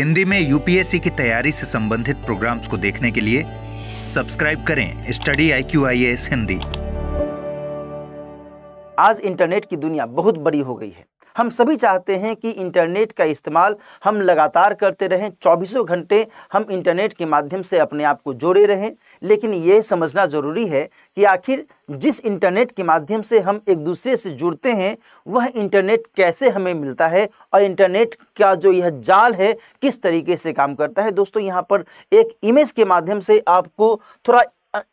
हिंदी में यूपीएससी की तैयारी से संबंधित प्रोग्राम्स को देखने के लिए सब्सक्राइब करें study I Q I S Hindi आज इंटरनेट की दुनिया बहुत बड़ी हो गई है हम सभी चाहते हैं कि इंटरनेट का इस्तेमाल हम लगातार करते रहें चौबीसों घंटे हम इंटरनेट के माध्यम से अपने आप को जोड़े रहें लेकिन ये समझना ज़रूरी है कि आखिर जिस इंटरनेट के माध्यम से हम एक दूसरे से जुड़ते हैं वह इंटरनेट कैसे हमें मिलता है और इंटरनेट का जो यह जाल है किस तरीके से काम करता है दोस्तों यहाँ पर एक इमेज के माध्यम से आपको थोड़ा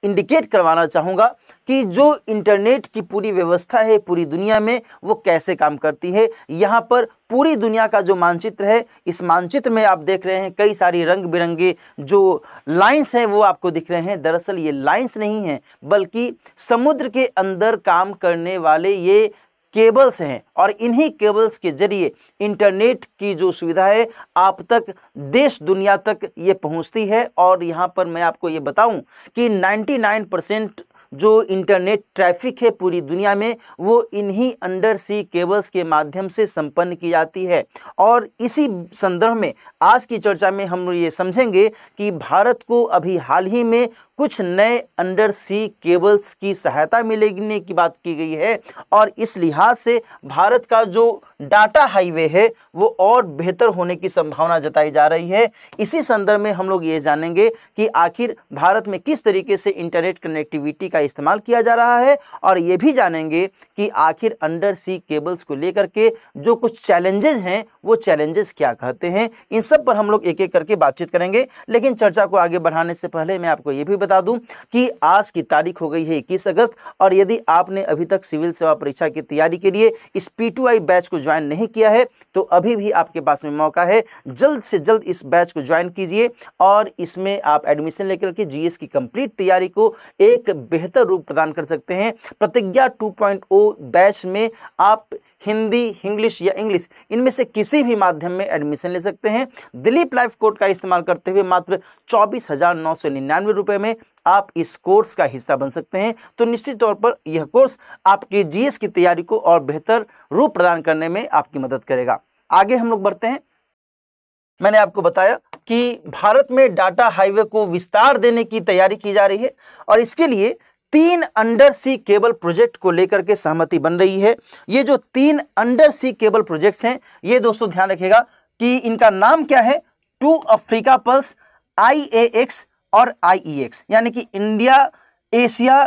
इंडिकेट करवाना चाहूँगा कि जो इंटरनेट की पूरी व्यवस्था है पूरी दुनिया में वो कैसे काम करती है यहाँ पर पूरी दुनिया का जो मानचित्र है इस मानचित्र में आप देख रहे हैं कई सारी रंग बिरंगे जो लाइंस हैं वो आपको दिख रहे हैं दरअसल ये लाइंस नहीं हैं बल्कि समुद्र के अंदर काम करने वाले ये केबल्स हैं और इन्हीं केबल्स के जरिए इंटरनेट की जो सुविधा है आप तक देश दुनिया तक ये पहुंचती है और यहाँ पर मैं आपको ये बताऊं कि 99 परसेंट जो इंटरनेट ट्रैफिक है पूरी दुनिया में वो इन्हीं अंडर सी केबल्स के माध्यम से संपन्न की जाती है और इसी संदर्भ में आज की चर्चा में हम ये समझेंगे कि भारत को अभी हाल ही में कुछ नए अंडर सी केबल्स की सहायता मिलने की बात की गई है और इस लिहाज से भारत का जो डाटा हाईवे है वो और बेहतर होने की संभावना जताई जा रही है इसी संदर्भ में हम लोग ये जानेंगे कि आखिर भारत में किस तरीके से इंटरनेट कनेक्टिविटी का इस्तेमाल किया जा रहा है और ये भी जानेंगे कि आखिर अंडर सी केबल्स को लेकर के जो कुछ चैलेंजेस हैं वो चैलेंजेस क्या कहते हैं इन सब पर हम लोग एक एक करके बातचीत करेंगे लेकिन चर्चा को आगे बढ़ाने से पहले मैं आपको ये भी बता दूँ कि आज की तारीख हो गई है इक्कीस अगस्त और यदि आपने अभी तक सिविल सेवा परीक्षा की तैयारी के लिए इस पी बैच को ज्वाइन नहीं किया है तो अभी भी आपके पास में मौका है जल्द से जल्द इस बैच को ज्वाइन कीजिए और इसमें आप एडमिशन लेकर के जीएस की कंप्लीट तैयारी को एक बेहतर रूप प्रदान कर सकते हैं प्रतिज्ञा 2.0 बैच में आप हिंदी इंग्लिश या इंग्लिश इनमें से किसी भी माध्यम में एडमिशन ले सकते हैं दिलीप लाइफ कोड का इस्तेमाल करते हुए मात्र चौबीस हज़ार नौ सौ निन्यानवे में आप इस कोर्स का हिस्सा बन सकते हैं तो निश्चित तौर पर यह कोर्स आपकी जीएस की तैयारी को और बेहतर रूप प्रदान करने में आपकी मदद करेगा आगे हम लोग बढ़ते हैं मैंने आपको बताया कि भारत में डाटा हाईवे को विस्तार देने की तैयारी की जा रही है और इसके लिए तीन अंडर सी केबल प्रोजेक्ट को लेकर के सहमति बन रही है ये जो तीन अंडर सी केबल प्रोजेक्ट्स हैं ये दोस्तों ध्यान रखिएगा कि इनका नाम क्या है टू अफ्रीका पल्स एक्स और एक्स यानी कि इंडिया एशिया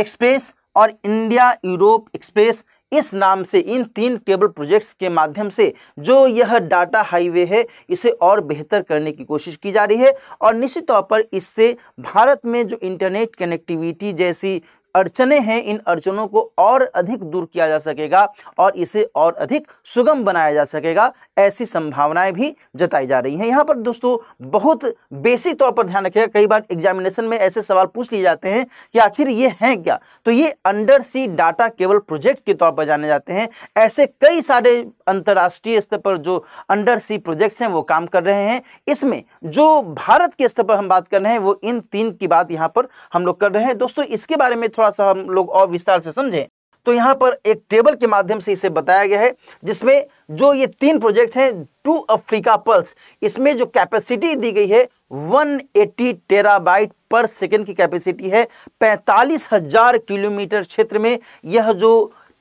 एक्सप्रेस और इंडिया यूरोप एक्सप्रेस इस नाम से इन तीन केबल प्रोजेक्ट्स के माध्यम से जो यह डाटा हाईवे है इसे और बेहतर करने की कोशिश की जा रही है और निश्चित तौर पर इससे भारत में जो इंटरनेट कनेक्टिविटी जैसी अड़चने हैं इन अड़चनों को और अधिक दूर किया जा सकेगा और इसे और अधिक सुगम बनाया जा सकेगा ऐसी संभावनाएं भी जताई जा रही हैं यहाँ पर दोस्तों बहुत बेसिक तौर पर ध्यान रखिएगा कई बार एग्जामिनेशन में ऐसे सवाल पूछ लिए जाते हैं कि आखिर ये हैं क्या तो ये अंडर सी डाटा केवल प्रोजेक्ट के तौर पर जाने जाते हैं ऐसे कई सारे अंतर्राष्ट्रीय स्तर पर जो अंडर सी प्रोजेक्ट्स हैं वो काम कर रहे हैं इसमें जो भारत के स्तर पर हम बात कर रहे हैं वो इन तीन की बात यहाँ पर हम लोग कर रहे हैं दोस्तों इसके बारे में थोड़ा थोड़ा सा हम लोग और विस्तार से समझें तो यहाँ पर एक टेबल के माध्यम से इसे बताया गया है जिसमें जो ये तीन प्रोजेक्ट हैं टू अफ्रीका पल्स इसमें जो कैपेसिटी दी गई है 180 टेराबाइट पर सेकेंड की कैपेसिटी है पैंतालीस हजार किलोमीटर क्षेत्र में यह जो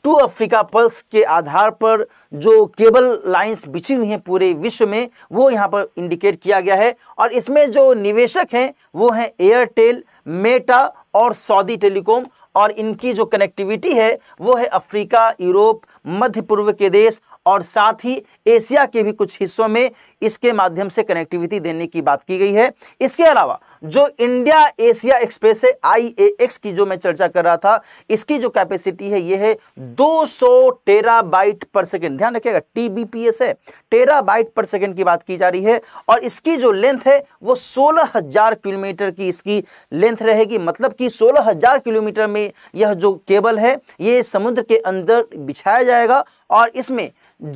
टू अफ्रीका पल्स के आधार पर जो केबल लाइंस बिछी हुई हैं पूरे विश्व में वो यहाँ पर इंडिकेट किया गया है और इसमें जो निवेशक हैं वो हैं एयरटेल मेटा और सऊदी टेलीकॉम और इनकी जो कनेक्टिविटी है वो है अफ्रीका यूरोप मध्य पूर्व के देश और साथ ही एशिया के भी कुछ हिस्सों में इसके माध्यम से कनेक्टिविटी देने की बात की गई है इसके अलावा जो इंडिया एशिया एक्सप्रेस है आई की जो मैं चर्चा कर रहा था इसकी जो कैपेसिटी है ये है 200 बाइट पर सेकेंड ध्यान रखिएगा एस है बाइट पर सेकेंड की बात की जा रही है और इसकी जो लेंथ है वो 16000 किलोमीटर की इसकी लेंथ रहेगी मतलब कि 16000 किलोमीटर में यह जो केबल है ये समुद्र के अंदर बिछाया जाएगा और इसमें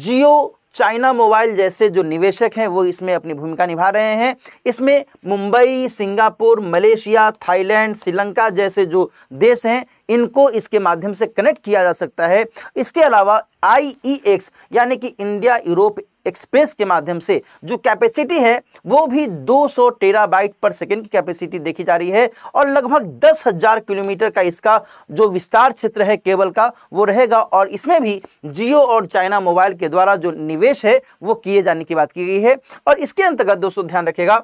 जियो चाइना मोबाइल जैसे जो निवेशक हैं वो इसमें अपनी भूमिका निभा रहे हैं इसमें Mumbai Singapore Malaysia Thailand Sri Lanka जैसे जो देश हैं इनको इसके माध्यम से कनेक्ट किया जा सकता है इसके अलावा आई ई एक्स यानी कि इंडिया यूरोप एक्सप्रेस के माध्यम से जो कैपेसिटी है वो भी 200 टेराबाइट पर सेकेंड की कैपेसिटी देखी जा रही है और लगभग दस हजार किलोमीटर का इसका जो विस्तार क्षेत्र है केबल का वो रहेगा और इसमें भी जियो और चाइना मोबाइल के द्वारा जो निवेश है वो किए जाने की बात की गई है और इसके अंतर्गत दोस्तों ध्यान रखेगा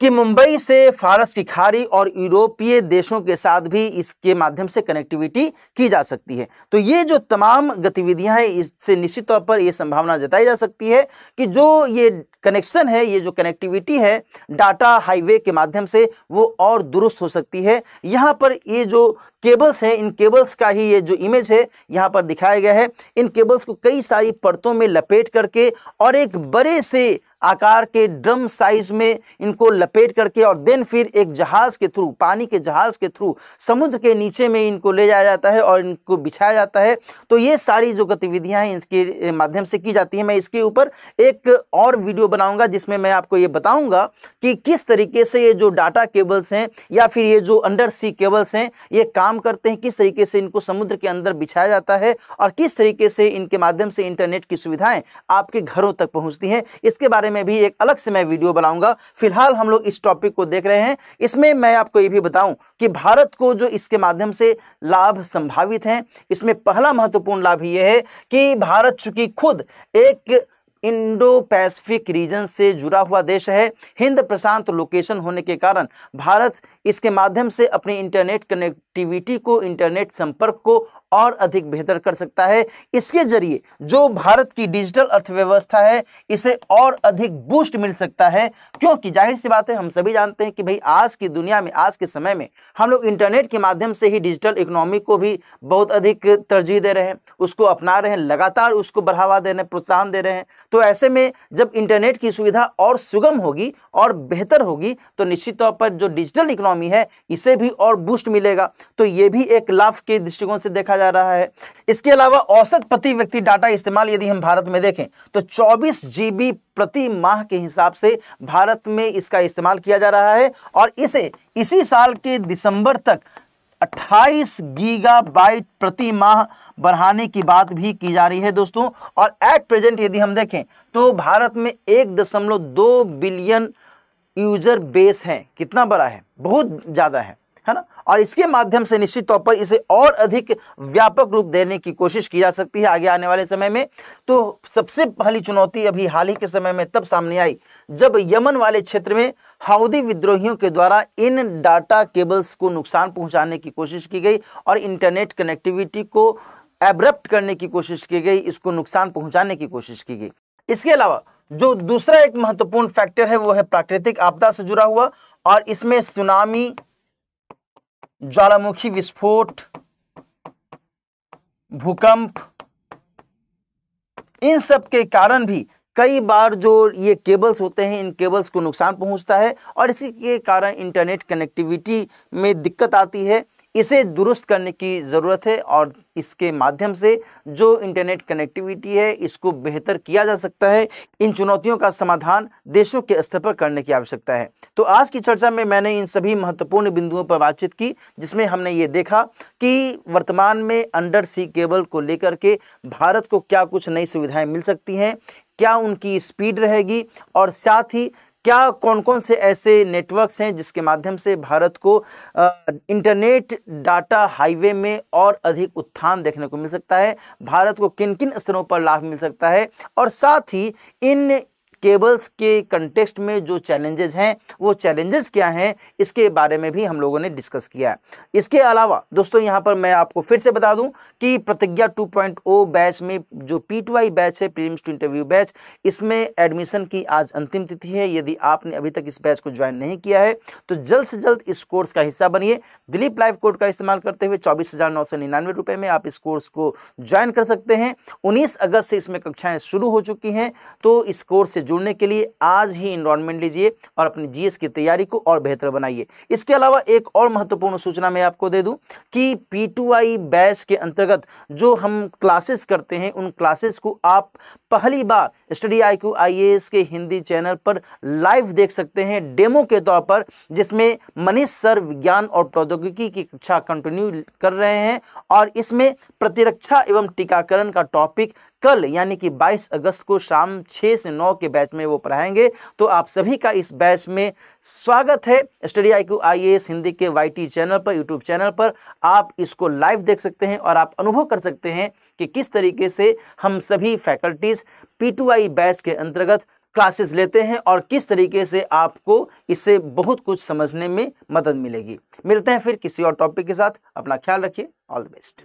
कि मुंबई से फारस की खाड़ी और यूरोपीय देशों के साथ भी इसके माध्यम से कनेक्टिविटी की जा सकती है तो ये जो तमाम गतिविधियां हैं इससे निश्चित तौर पर ये संभावना जताई जा सकती है कि जो ये कनेक्शन है ये जो कनेक्टिविटी है डाटा हाईवे के माध्यम से वो और दुरुस्त हो सकती है यहाँ पर ये जो केबल्स हैं इन केबल्स का ही ये जो इमेज है यहाँ पर दिखाया गया है इन केबल्स को कई सारी परतों में लपेट करके और एक बड़े से आकार के ड्रम साइज में इनको लपेट करके और देन फिर एक जहाज के थ्रू पानी के जहाज के थ्रू समुद्र के नीचे में इनको ले जाया जाता है और इनको बिछाया जाता है तो ये सारी जो गतिविधियां हैं इसके माध्यम से की जाती है मैं इसके ऊपर एक और वीडियो बनाऊंगा जिसमें मैं आपको ये बताऊंगा कि किस तरीके से ये जो डाटा केबल्स हैं या फिर ये जो अंडर सी केबल्स हैं ये काम करते हैं किस तरीके से इनको समुद्र के अंदर बिछाया जाता है और किस तरीके से इनके माध्यम से इंटरनेट की सुविधाएं आपके घरों तक पहुंचती हैं इसके बारे बारे में भी एक अलग से मैं वीडियो बनाऊंगा फिलहाल हम लोग इस टॉपिक को देख रहे हैं इसमें मैं आपको ये भी बताऊं कि भारत को जो इसके माध्यम से लाभ संभावित हैं इसमें पहला महत्वपूर्ण लाभ ये है कि भारत चूंकि खुद एक इंडो पैसिफिक रीजन से जुड़ा हुआ देश है हिंद प्रशांत लोकेशन होने के कारण भारत इसके माध्यम से अपने इंटरनेट कनेक्टिविटी को इंटरनेट संपर्क को और अधिक बेहतर कर सकता है इसके जरिए जो भारत की डिजिटल अर्थव्यवस्था है इसे और अधिक बूस्ट मिल सकता है क्योंकि जाहिर सी बात है हम सभी जानते हैं कि भाई आज की दुनिया में आज के समय में हम लोग इंटरनेट के माध्यम से ही डिजिटल इकोनॉमी को भी बहुत अधिक तरजीह दे रहे हैं उसको अपना रहे हैं लगातार उसको बढ़ावा दे रहे हैं प्रोत्साहन दे रहे हैं तो तो ऐसे में जब इंटरनेट की सुविधा और सुगम होगी और बेहतर होगी तो निश्चित तौर पर जो डिजिटल इकोनॉमी है इसे भी और बूस्ट मिलेगा तो ये भी एक लाभ के दृष्टिकोण से देखा जा रहा है इसके अलावा औसत प्रति व्यक्ति डाटा इस्तेमाल यदि हम भारत में देखें तो चौबीस जी प्रति माह के हिसाब से भारत में इसका इस्तेमाल किया जा रहा है और इसे इसी साल के दिसंबर तक 28 गीगाबाइट प्रति माह बढ़ाने की बात भी की जा रही है दोस्तों और एट प्रेजेंट यदि हम देखें तो भारत में एक दशमलव दो बिलियन यूजर बेस है कितना बड़ा है बहुत ज़्यादा है है ना और इसके माध्यम से निश्चित तौर पर इसे और अधिक व्यापक रूप देने की कोशिश की जा सकती है आगे आने वाले समय में तो सबसे पहली चुनौती अभी हाल ही के समय में तब सामने आई जब यमन वाले क्षेत्र में हाउदी विद्रोहियों के द्वारा इन डाटा केबल्स को नुकसान पहुंचाने की कोशिश की गई और इंटरनेट कनेक्टिविटी को एब्रप्ट करने की कोशिश की गई इसको नुकसान पहुंचाने की कोशिश की गई इसके अलावा जो दूसरा एक महत्वपूर्ण फैक्टर है वो है प्राकृतिक आपदा से जुड़ा हुआ और इसमें सुनामी ज्वालामुखी विस्फोट भूकंप इन सब के कारण भी कई बार जो ये केबल्स होते हैं इन केबल्स को नुकसान पहुंचता है और इसी के कारण इंटरनेट कनेक्टिविटी में दिक्कत आती है इसे दुरुस्त करने की ज़रूरत है और इसके माध्यम से जो इंटरनेट कनेक्टिविटी है इसको बेहतर किया जा सकता है इन चुनौतियों का समाधान देशों के स्तर पर करने की आवश्यकता है तो आज की चर्चा में मैंने इन सभी महत्वपूर्ण बिंदुओं पर बातचीत की जिसमें हमने ये देखा कि वर्तमान में अंडर सी केबल को लेकर के भारत को क्या कुछ नई सुविधाएँ मिल सकती हैं क्या उनकी स्पीड रहेगी और साथ ही क्या कौन कौन से ऐसे नेटवर्क्स हैं जिसके माध्यम से भारत को इंटरनेट डाटा हाईवे में और अधिक उत्थान देखने को मिल सकता है भारत को किन किन स्तरों पर लाभ मिल सकता है और साथ ही इन केबल्स के कंटेक्स्ट में जो चैलेंजेस हैं वो चैलेंजेस क्या हैं इसके बारे में भी हम लोगों ने डिस्कस किया है इसके अलावा दोस्तों यहाँ पर मैं आपको फिर से बता दूँ कि प्रतिज्ञा 2.0 बैच में जो पी बैच है प्रीम्स टू इंटरव्यू बैच इसमें एडमिशन की आज अंतिम तिथि है यदि आपने अभी तक इस बैच को ज्वाइन नहीं किया है तो जल्द से जल्द इस कोर्स का हिस्सा बनिए दिलीप लाइव कोड का इस्तेमाल करते हुए चौबीस हज़ार नौ सौ निन्यानवे रुपये में आप इस कोर्स को ज्वाइन कर सकते हैं उन्नीस अगस्त से इसमें कक्षाएं शुरू हो चुकी हैं तो इस कोर्स से जुड़ने के लिए आज ही इनरोलमेंट लीजिए और अपनी जीएस की तैयारी को और बेहतर बनाइए इसके अलावा एक और महत्वपूर्ण सूचना मैं आपको दे दूं कि पीटूआई बैच के अंतर्गत जो हम क्लासेस करते हैं उन क्लासेस को आप पहली बार स्टडी आई क्यू के हिंदी चैनल पर लाइव देख सकते हैं डेमो के तौर पर जिसमें मनीष सर विज्ञान और प्रौद्योगिकी की कक्षा कंटिन्यू कर रहे हैं और इसमें प्रतिरक्षा एवं टीकाकरण का टॉपिक कल यानी कि 22 अगस्त को शाम 6 से 9 के बैच में वो पढ़ाएंगे तो आप सभी का इस बैच में स्वागत है study I Q I Hindi के वाई चैनल पर यूट्यूब चैनल पर आप इसको लाइव देख सकते हैं और आप अनुभव कर सकते हैं कि किस तरीके से हम सभी फैकल्टीज़ पी बैच के अंतर्गत क्लासेस लेते हैं और किस तरीके से आपको इससे बहुत कुछ समझने में मदद मिलेगी मिलते हैं फिर किसी और टॉपिक के साथ अपना ख्याल रखिए ऑल द बेस्ट